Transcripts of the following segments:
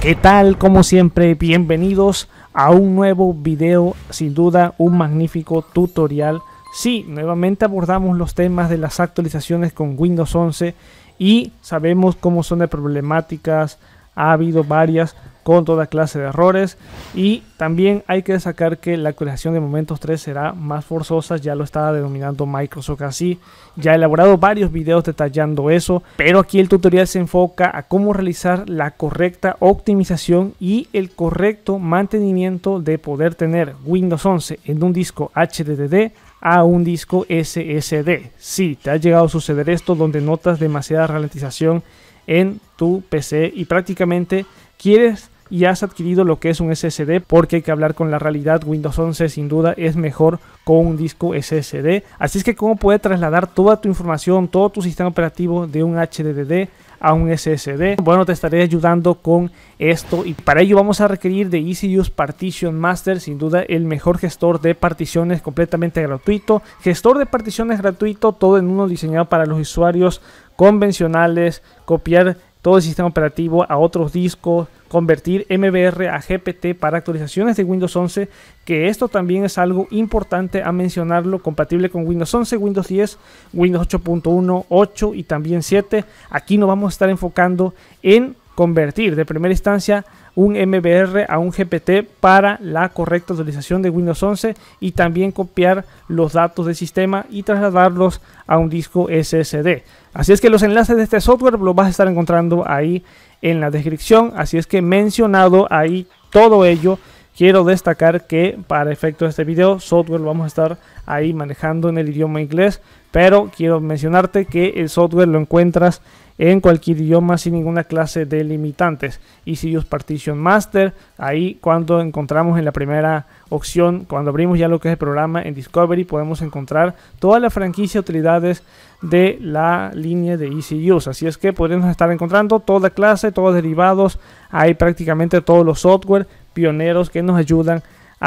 ¿Qué tal? Como siempre, bienvenidos a un nuevo video, sin duda un magnífico tutorial. Sí, nuevamente abordamos los temas de las actualizaciones con Windows 11 y sabemos cómo son de problemáticas, ha habido varias, con toda clase de errores y también hay que destacar que la actualización de Momentos 3 será más forzosa, ya lo estaba denominando Microsoft así, ya he elaborado varios videos detallando eso, pero aquí el tutorial se enfoca a cómo realizar la correcta optimización y el correcto mantenimiento de poder tener Windows 11 en un disco HDD a un disco SSD. Si te ha llegado a suceder esto donde notas demasiada ralentización en tu PC y prácticamente quieres y has adquirido lo que es un SSD porque hay que hablar con la realidad Windows 11 sin duda es mejor con un disco SSD así es que cómo puede trasladar toda tu información todo tu sistema operativo de un HDD a un SSD. Bueno, te estaré ayudando con esto y para ello vamos a requerir de use Partition Master, sin duda el mejor gestor de particiones completamente gratuito. Gestor de particiones gratuito, todo en uno diseñado para los usuarios convencionales, copiar todo el sistema operativo a otros discos, convertir MBR a GPT para actualizaciones de Windows 11, que esto también es algo importante a mencionarlo, compatible con Windows 11, Windows 10, Windows 8.1, 8 y también 7. Aquí nos vamos a estar enfocando en convertir de primera instancia un MBR a un GPT para la correcta utilización de Windows 11 y también copiar los datos del sistema y trasladarlos a un disco SSD. Así es que los enlaces de este software los vas a estar encontrando ahí en la descripción. Así es que mencionado ahí todo ello. Quiero destacar que para efecto de este video, software vamos a estar ahí manejando en el idioma inglés, pero quiero mencionarte que el software lo encuentras en cualquier idioma sin ninguna clase de limitantes. Y use Partition Master, ahí cuando encontramos en la primera opción, cuando abrimos ya lo que es el programa en Discovery, podemos encontrar toda la franquicia de utilidades de la línea de Easy Así es que podemos estar encontrando toda clase, todos derivados, hay prácticamente todos los software pioneros que nos ayudan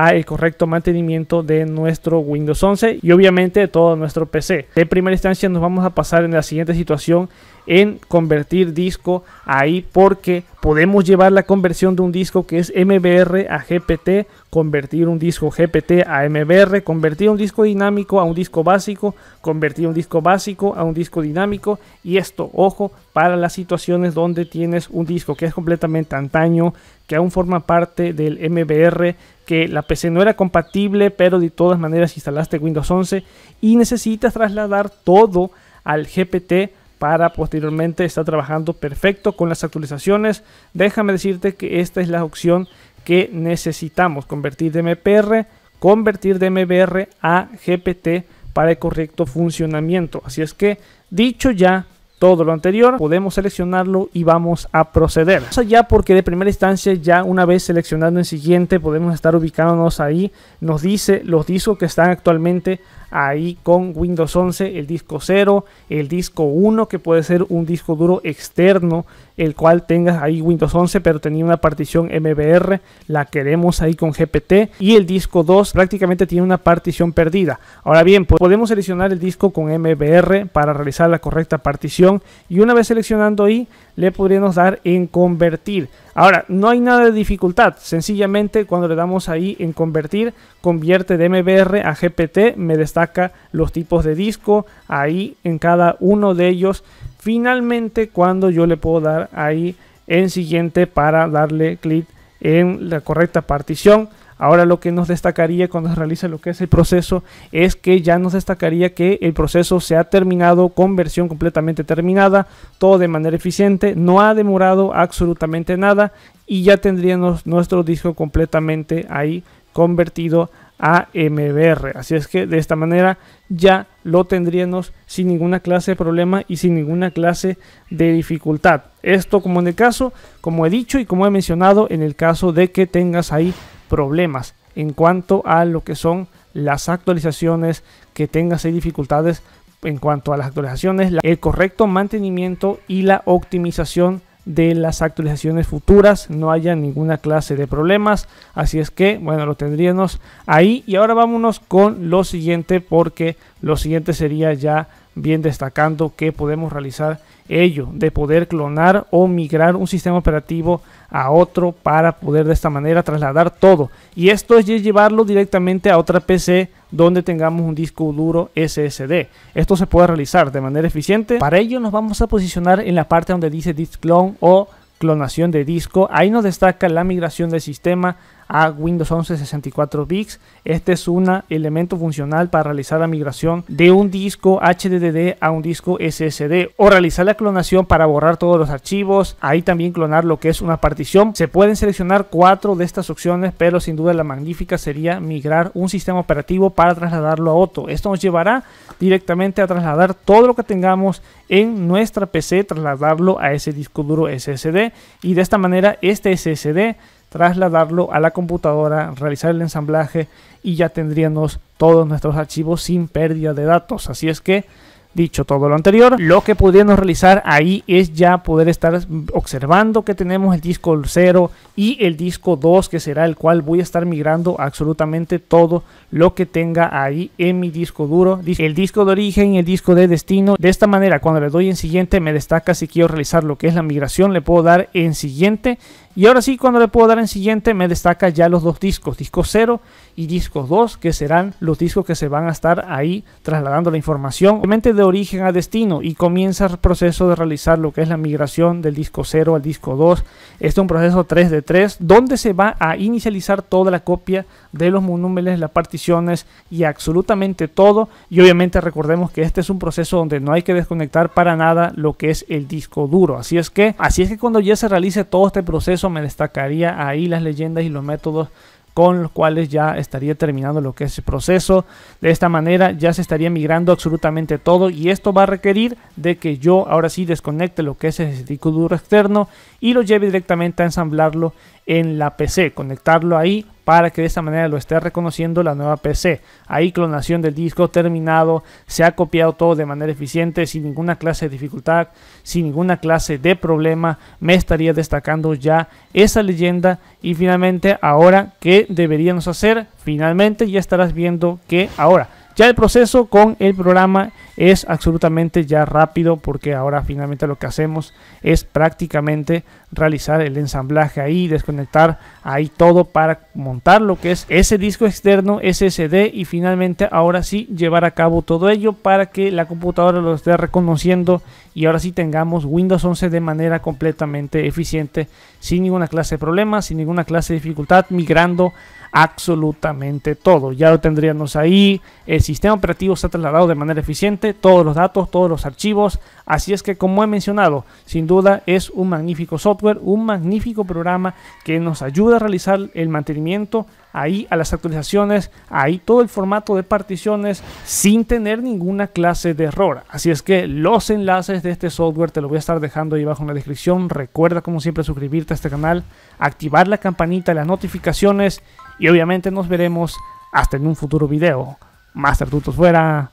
el correcto mantenimiento de nuestro Windows 11 y obviamente de todo nuestro PC. De primera instancia nos vamos a pasar en la siguiente situación en convertir disco ahí porque podemos llevar la conversión de un disco que es MBR a GPT, convertir un disco GPT a MBR, convertir un disco dinámico a un disco básico, convertir un disco básico a un disco dinámico y esto, ojo, para las situaciones donde tienes un disco que es completamente antaño, que aún forma parte del MBR que la PC no era compatible, pero de todas maneras instalaste Windows 11 y necesitas trasladar todo al GPT para posteriormente estar trabajando perfecto con las actualizaciones. Déjame decirte que esta es la opción que necesitamos, convertir de MPR, convertir de MBR a GPT para el correcto funcionamiento. Así es que, dicho ya, todo lo anterior, podemos seleccionarlo y vamos a proceder. Vamos allá porque de primera instancia ya una vez seleccionando en siguiente podemos estar ubicándonos ahí, nos dice los discos que están actualmente ahí con Windows 11, el disco 0, el disco 1, que puede ser un disco duro externo, el cual tengas ahí Windows 11, pero tenía una partición MBR, la queremos ahí con GPT, y el disco 2 prácticamente tiene una partición perdida. Ahora bien, podemos seleccionar el disco con MBR para realizar la correcta partición, y una vez seleccionando ahí, le podríamos dar en convertir. Ahora, no hay nada de dificultad, sencillamente cuando le damos ahí en convertir, convierte de MBR a GPT, me destaca los tipos de disco ahí en cada uno de ellos. Finalmente, cuando yo le puedo dar ahí en siguiente para darle clic en la correcta partición, Ahora lo que nos destacaría cuando se realice lo que es el proceso es que ya nos destacaría que el proceso se ha terminado con versión completamente terminada, todo de manera eficiente, no ha demorado absolutamente nada y ya tendríamos nuestro disco completamente ahí convertido a MBR. Así es que de esta manera ya lo tendríamos sin ninguna clase de problema y sin ninguna clase de dificultad. Esto como en el caso, como he dicho y como he mencionado, en el caso de que tengas ahí problemas en cuanto a lo que son las actualizaciones, que tengas dificultades en cuanto a las actualizaciones, el correcto mantenimiento y la optimización de las actualizaciones futuras, no haya ninguna clase de problemas. Así es que, bueno, lo tendríamos ahí. Y ahora vámonos con lo siguiente, porque lo siguiente sería ya bien destacando que podemos realizar ello, de poder clonar o migrar un sistema operativo a otro para poder de esta manera trasladar todo. Y esto es llevarlo directamente a otra PC donde tengamos un disco duro SSD. Esto se puede realizar de manera eficiente. Para ello nos vamos a posicionar en la parte donde dice disk clone o clonación de disco. Ahí nos destaca la migración del sistema a Windows 11 64 bits. Este es un elemento funcional para realizar la migración de un disco HDD a un disco SSD o realizar la clonación para borrar todos los archivos. Ahí también clonar lo que es una partición. Se pueden seleccionar cuatro de estas opciones, pero sin duda la magnífica sería migrar un sistema operativo para trasladarlo a otro. Esto nos llevará directamente a trasladar todo lo que tengamos en nuestra PC, trasladarlo a ese disco duro SSD y de esta manera este SSD trasladarlo a la computadora, realizar el ensamblaje y ya tendríamos todos nuestros archivos sin pérdida de datos. Así es que, dicho todo lo anterior, lo que podríamos realizar ahí es ya poder estar observando que tenemos el disco 0 y el disco 2, que será el cual voy a estar migrando absolutamente todo lo que tenga ahí en mi disco duro, el disco de origen y el disco de destino. De esta manera, cuando le doy en siguiente, me destaca si quiero realizar lo que es la migración, le puedo dar en siguiente y ahora sí, cuando le puedo dar en siguiente, me destaca ya los dos discos, disco 0 y disco 2, que serán los discos que se van a estar ahí trasladando la información, obviamente de origen a destino, y comienza el proceso de realizar lo que es la migración del disco 0 al disco 2. Este es un proceso 3 de 3, donde se va a inicializar toda la copia de los monúmeros, las particiones y absolutamente todo. Y obviamente recordemos que este es un proceso donde no hay que desconectar para nada lo que es el disco duro. Así es que, así es que cuando ya se realice todo este proceso, me destacaría ahí las leyendas y los métodos con los cuales ya estaría terminando lo que es el proceso. De esta manera ya se estaría migrando absolutamente todo y esto va a requerir de que yo ahora sí desconecte lo que es el disco duro externo y lo lleve directamente a ensamblarlo en la PC, conectarlo ahí para que de esta manera lo esté reconociendo la nueva PC. Ahí clonación del disco terminado, se ha copiado todo de manera eficiente, sin ninguna clase de dificultad, sin ninguna clase de problema. Me estaría destacando ya esa leyenda y finalmente ahora, ¿qué deberíamos hacer? Finalmente ya estarás viendo que ahora ya el proceso con el programa es absolutamente ya rápido porque ahora finalmente lo que hacemos es prácticamente realizar el ensamblaje ahí, desconectar ahí todo para montar lo que es ese disco externo SSD y finalmente ahora sí llevar a cabo todo ello para que la computadora lo esté reconociendo y ahora sí tengamos Windows 11 de manera completamente eficiente sin ninguna clase de problemas, sin ninguna clase de dificultad, migrando absolutamente todo. Ya lo tendríamos ahí. El sistema operativo se ha trasladado de manera eficiente, todos los datos, todos los archivos. Así es que, como he mencionado, sin duda es un magnífico software, un magnífico programa que nos ayuda a realizar el mantenimiento ahí a las actualizaciones, ahí todo el formato de particiones sin tener ninguna clase de error. Así es que los enlaces de este software te lo voy a estar dejando ahí abajo en la descripción. Recuerda como siempre suscribirte a este canal, activar la campanita, las notificaciones y obviamente nos veremos hasta en un futuro video. Master Tutos fuera.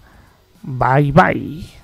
Bye bye.